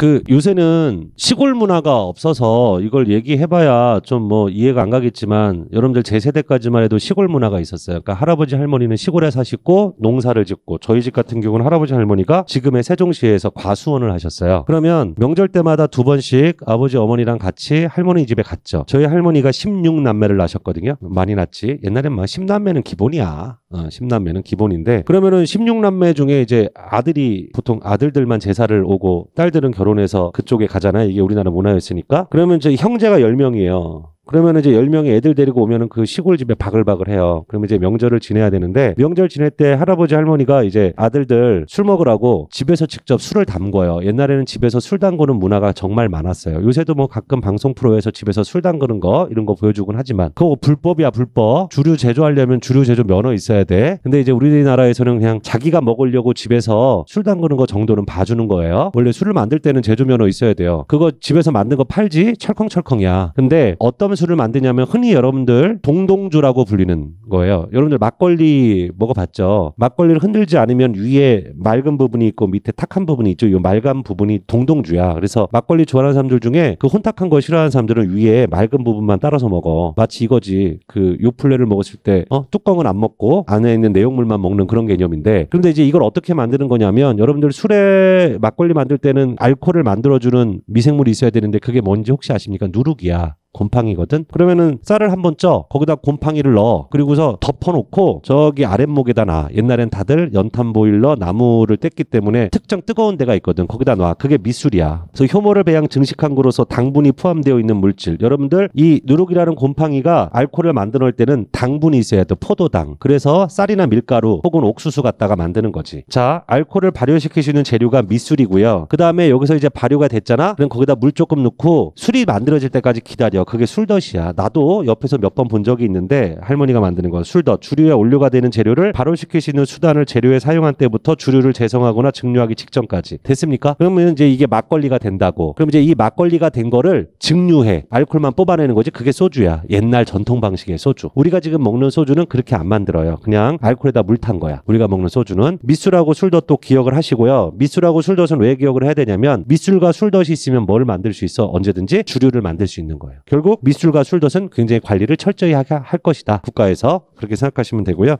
그 요새는 시골 문화가 없어서 이걸 얘기해봐야 좀 뭐 이해가 안 가겠지만 여러분들 제 세대까지만 해도 시골 문화가 있었어요. 그러니까 할아버지 할머니는 시골에 사시고 농사를 짓고 저희 집 같은 경우는 할아버지 할머니가 지금의 세종시에서 과수원을 하셨어요. 그러면 명절 때마다 두 번씩 아버지 어머니랑 같이 할머니 집에 갔죠. 저희 할머니가 16남매를 낳으셨거든요. 많이 낳지. 옛날엔 막 뭐 10남매는 기본이야. 어, 10남매는 기본인데 그러면은 16남매 중에 이제 아들이 보통 아들들만 제사를 오고 딸들은 결혼 결혼해서 그쪽에 가잖아요. 이게 우리나라 문화였으니까. 그러면 저희 형제가 10명이에요. 그러면 이제 열명의 애들 데리고 오면그 시골 집에 바글바글 해요. 그러면 이제 명절을 지내야 되는데 명절 지낼 때 할아버지 할머니가 이제 아들들 술 먹으라고 집에서 직접 술을 담궈요. 옛날에는 집에서 술 담그는 문화가 정말 많았어요. 요새도 뭐 가끔 방송 프로에서 집에서 술 담그는 거 이런 거 보여주곤 하지만 그거 불법이야 불법. 주류 제조하려면 주류 제조 면허 있어야 돼. 근데 이제 우리나라에서는 그냥 자기가 먹으려고 집에서 술 담그는 거 정도는 봐주는 거예요. 원래 술을 만들 때는 제조 면허 있어야 돼요. 그거 집에서 만든 거 팔지 철컹철컹이야. 근데 어떤 술을 만드냐면 흔히 여러분들 동동주라고 불리는 거예요. 여러분들 막걸리 먹어봤죠? 막걸리를 흔들지 않으면 위에 맑은 부분이 있고 밑에 탁한 부분이 있죠. 이 맑은 부분이 동동주야. 그래서 막걸리 좋아하는 사람들 중에 그 혼탁한 거 싫어하는 사람들은 위에 맑은 부분만 따라서 먹어. 마치 이거지. 그 요플레를 먹었을 때 어? 뚜껑은 안 먹고 안에 있는 내용물만 먹는 그런 개념인데 그런데 이제 이걸 어떻게 만드는 거냐면 여러분들 술에 막걸리 만들 때는 알코올을 만들어주는 미생물이 있어야 되는데 그게 뭔지 혹시 아십니까? 누룩이야. 곰팡이거든. 그러면은 쌀을 한 번 쪄. 거기다 곰팡이를 넣어. 그리고서 덮어놓고 저기 아랫목에다 놔. 옛날엔 다들 연탄 보일러 나무를 뗐기 때문에 특정 뜨거운 데가 있거든. 거기다 놔. 그게 미술이야. 그래서 효모를 배양 증식한 거로서 당분이 포함되어 있는 물질. 여러분들 이 누룩이라는 곰팡이가 알코올을 만들어 낼 때는 당분이 있어야 돼. 포도당. 그래서 쌀이나 밀가루 혹은 옥수수 갖다가 만드는 거지. 자, 알코올을 발효시킬 수 있는 재료가 미술이고요. 그 다음에 여기서 이제 발효가 됐잖아. 그럼 거기다 물 조금 넣고 술이 만들어질 때까지 기다려. 거거요 그게 술덫이야. 나도 옆에서 몇 번 본 적이 있는데 할머니가 만드는 건 술덫. 주류에 원료가 되는 재료를 발효시킬 수 있는 수단을 재료에 사용한 때부터 주류를 재성하거나 증류하기 직전까지. 됐습니까? 그러면 이제 이게 막걸리가 된다고. 그럼 이제 이 막걸리가 된 거를 증류해. 알콜만 뽑아내는 거지. 그게 소주야. 옛날 전통 방식의 소주. 우리가 지금 먹는 소주는 그렇게 안 만들어요. 그냥 알콜에다 물 탄 거야. 우리가 먹는 소주는 미술하고 술덫도 기억을 하시고요. 미술하고 술덫은 왜 기억을 해야 되냐면 미술과 술덫이 있으면 뭘 만들 수 있어? 언제든지 주류를 만들 수 있는 거예요. 결국 미술과 술덫은 굉장히 관리를 철저히 하게 할 것이다. 국가에서 그렇게 생각하시면 되고요.